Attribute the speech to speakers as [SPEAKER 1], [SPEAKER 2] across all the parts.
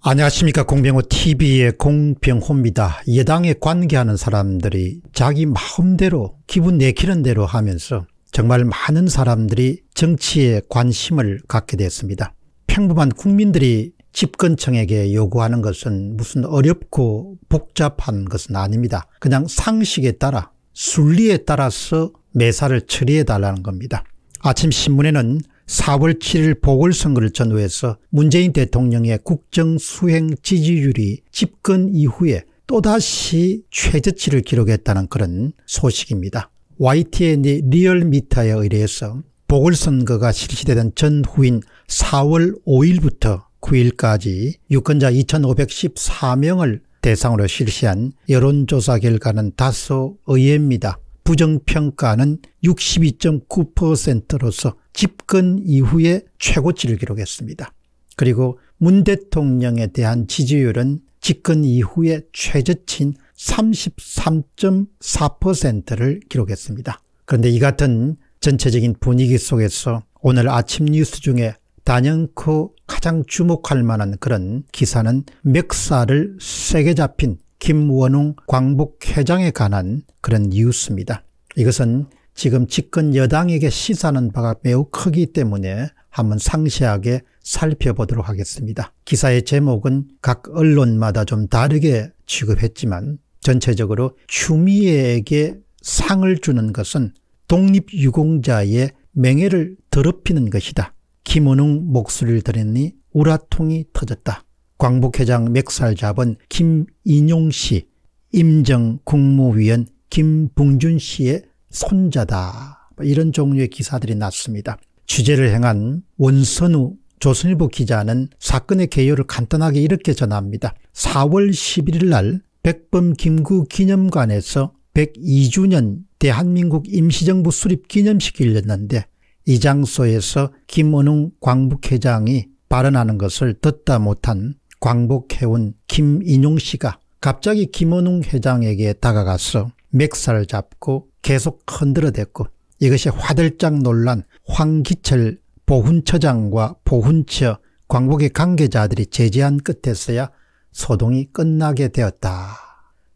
[SPEAKER 1] 안녕하십니까 공병호 tv의 공병호입니다. 여당에 관계하는 사람들이 자기 마음대로 기분 내키는 대로 하면서 정말 많은 사람들이 정치에 관심을 갖게 됐습니다. 평범한 국민들이 집권청에게 요구하는 것은 무슨 어렵고 복잡한 것은 아닙니다. 그냥 상식에 따라 순리에 따라서 매사를 처리해 달라는 겁니다. 아침 신문에는 4월 7일 보궐선거를 전후해서 문재인 대통령의 국정수행 지지율이 집권 이후에 또다시 최저치를 기록했다는 그런 소식입니다. YTN이 리얼미터에 의뢰해서 보궐선거가 실시되던 전후인 4월 5일부터 9일까지 유권자 2514명을 대상으로 실시한 여론조사 결과는 다소 의외입니다. 부정평가는 62.9%로서 집권 이후에 최고치를 기록했습니다. 그리고 문 대통령에 대한 지지율은 집권 이후에 최저치인 33.4%를 기록했습니다. 그런데 이 같은 전체적인 분위기 속에서 오늘 아침 뉴스 중에 단연코 가장 주목할 만한 그런 기사는 멱살을 세게 잡힌 김원웅 광복회장에 관한 그런 뉴스입니다. 이것은 지금 집권 여당에게 시사하는 바가 매우 크기 때문에 한번 상세하게 살펴보도록 하겠습니다. 기사의 제목은 각 언론마다 좀 다르게 취급했지만 전체적으로 추미애에게 상을 주는 것은 독립유공자의 맹예를 더럽히는 것이다. 김은웅 목소리를 들으니 우라통이 터졌다. 광복회장 맥살 잡은 김인용 씨, 임정 국무위원 김봉준 씨의 손자다. 뭐 이런 종류의 기사들이 났습니다. 취재를 행한 원선우 조선일보 기자는 사건의 개요를 간단하게 이렇게 전합니다. 4월 11일 날 백범 김구 기념관에서 102주년 대한민국 임시정부 수립 기념식이 열렸는데 이 장소에서 김은웅 광북회장이 발언하는 것을 듣다 못한 광복해운 김인용 씨가 갑자기 김은웅 회장에게 다가가서 맥살을 잡고 계속 흔들어댔고 이것이 화들짝 논란 황기철 보훈처장과 보훈처 광복의 관계자들이 제재한 끝에서야 소동이 끝나게 되었다.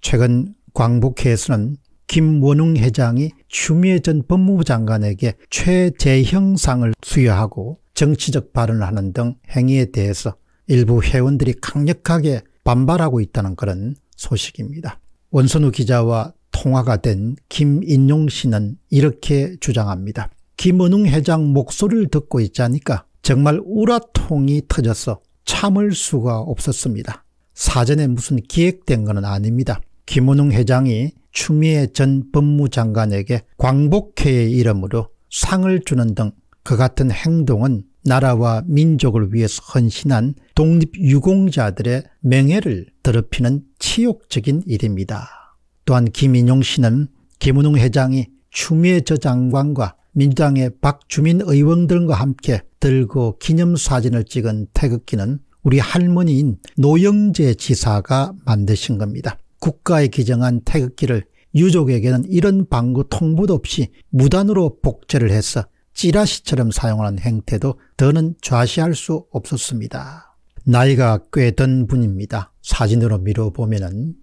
[SPEAKER 1] 최근 광복회에서는 김원웅 회장이 추미애 전 법무부 장관에게 최재형상을 수여하고 정치적 발언을 하는 등 행위에 대해서 일부 회원들이 강력하게 반발하고 있다는 그런 소식입니다. 원선우 기자와 통화가 된 김인용 씨는 이렇게 주장합니다. 김은웅 회장 목소리를 듣고 있자니까 정말 우라통이 터져서 참을 수가 없었습니다. 사전에 무슨 기획된 건 아닙니다. 김은웅 회장이 추미애 전 법무장관에게 광복회의 이름으로 상을 주는 등 그 같은 행동은 나라와 민족을 위해서 헌신한 독립유공자들의 명예를 더럽히는 치욕적인 일입니다. 또한 김인용 씨는 김은웅 회장이 추미애 저장관과 민주당의 박주민 의원 들과 함께 들고 기념사진을 찍은 태극기는 우리 할머니인 노영재 지사가 만드신 겁니다. 국가에 기정한 태극기를 유족에게는 이런 방구 통보도 없이 무단으로 복제를 해서 찌라시처럼 사용하는 행태도 더는 좌시할 수 없었습니다. 나이가 꽤 든 분입니다. 사진으로 미뤄보면 은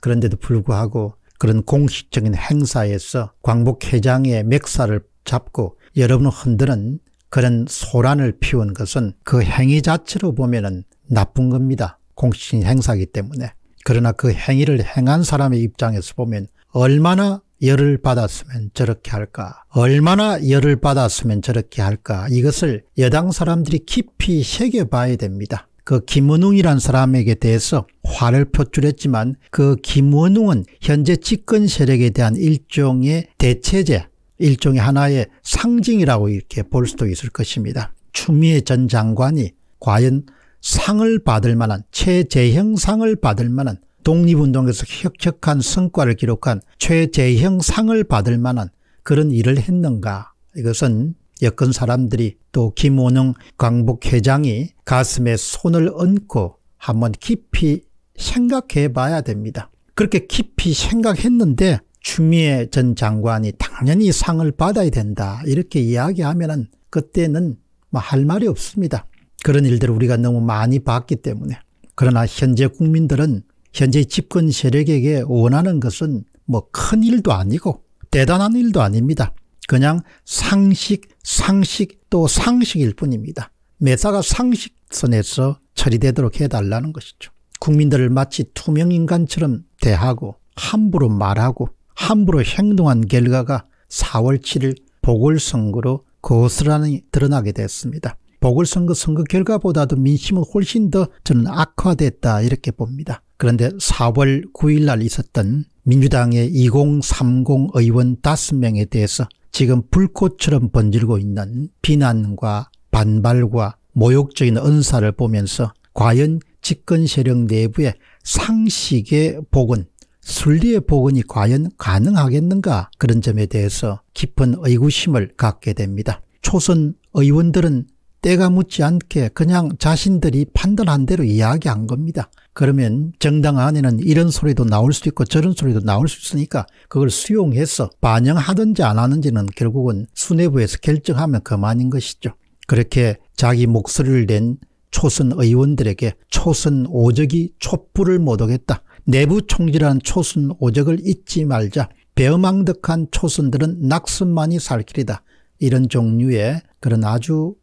[SPEAKER 1] 그런데도 불구하고 그런 공식적인 행사에서 광복회장의 맥사를 잡고 여러분 흔드는 그런 소란을 피운 것은 그 행위 자체로 보면 은 나쁜 겁니다. 공식적인 행사이기 때문에. 그러나 그 행위를 행한 사람의 입장에서 보면 얼마나 열을 받았으면 저렇게 할까 얼마나 열을 받았으면 저렇게 할까 이것을 여당 사람들이 깊이 새겨봐야 됩니다. 그 김원웅이란 사람에게 대해서 화를 표출했지만 그 김원웅은 현재 집권 세력에 대한 일종의 대체제 일종의 하나의 상징이라고 이렇게 볼 수도 있을 것입니다. 추미애 전 장관이 과연 상을 받을 만한 최재형상을 받을 만한 독립운동에서 혁혁한 성과를 기록한 최재형상을 받을 만한 그런 일을 했는가 이것은 여권 사람들이 또 김원웅 광복회장이 가슴에 손을 얹고 한번 깊이 생각해 봐야 됩니다. 그렇게 깊이 생각했는데 추미애 전 장관이 당연히 상을 받아야 된다 이렇게 이야기하면 은 그때는 뭐 할 말이 없습니다. 그런 일들을 우리가 너무 많이 봤기 때문에 그러나 현재 국민들은 현재 집권 세력에게 원하는 것은 뭐 큰 일도 아니고 대단한 일도 아닙니다. 그냥 상식, 상식 또 상식일 뿐입니다. 매사가 상식선에서 처리되도록 해달라는 것이죠. 국민들을 마치 투명인간처럼 대하고 함부로 말하고 함부로 행동한 결과가 4월 7일 보궐선거로 거스란히 드러나게 됐습니다. 보궐선거 선거 결과보다도 민심은 훨씬 더 저는 악화됐다 이렇게 봅니다. 그런데 4월 9일 날 있었던 민주당의 2030 의원 5명에 대해서 지금 불꽃처럼 번지르고 있는 비난과 반발과 모욕적인 언사를 보면서 과연 집권 세력 내부의 상식의 복은 순리의 복원이 과연 가능하겠는가 그런 점에 대해서 깊은 의구심을 갖게 됩니다. 초선 의원들은 때가 묻지 않게 그냥 자신들이 판단한 대로 이야기한 겁니다. 그러면 정당 안에는 이런 소리도 나올 수 있고 저런 소리도 나올 수 있으니까 그걸 수용해서 반영하든지 안 하는지는 결국은 수뇌부에서 결정하면 그만인 것이죠. 그렇게 자기 목소리를 낸 초선 의원들에게 초선 오적이 촛불을 못 오겠다. 내부 총질한 초선 오적을 잊지 말자. 배어망덕한 초선들은 낙선만이 살 길이다. 이런 종류의 그런 아주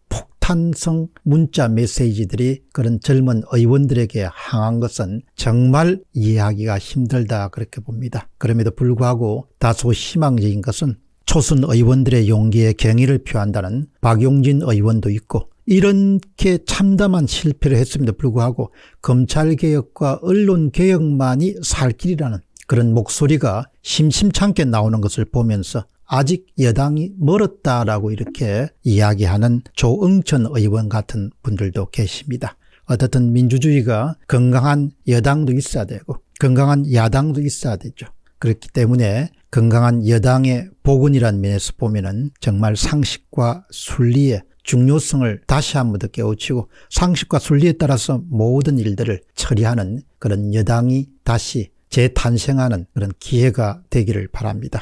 [SPEAKER 1] 찬성 문자 메시지들이 그런 젊은 의원들에게 항한 것은 정말 이해하기가 힘들다 그렇게 봅니다. 그럼에도 불구하고 다소 희망적인 것은 초순 의원들의 용기에 경의를 표한다는 박용진 의원도 있고 이렇게 참담한 실패를 했음에도 불구하고 검찰개혁과 언론개혁만이 살 길이라는 그런 목소리가 심심찮게 나오는 것을 보면서 아직 여당이 멀었다라고 이렇게 이야기하는 조응천 의원 같은 분들도 계십니다. 어떻든 민주주의가 건강한 여당도 있어야 되고 건강한 야당도 있어야 되죠. 그렇기 때문에 건강한 여당의 복원이란 면에서 보면은 정말 상식과 순리의 중요성을 다시 한 번 더 깨우치고 상식과 순리에 따라서 모든 일들을 처리하는 그런 여당이 다시 재탄생하는 그런 기회가 되기를 바랍니다.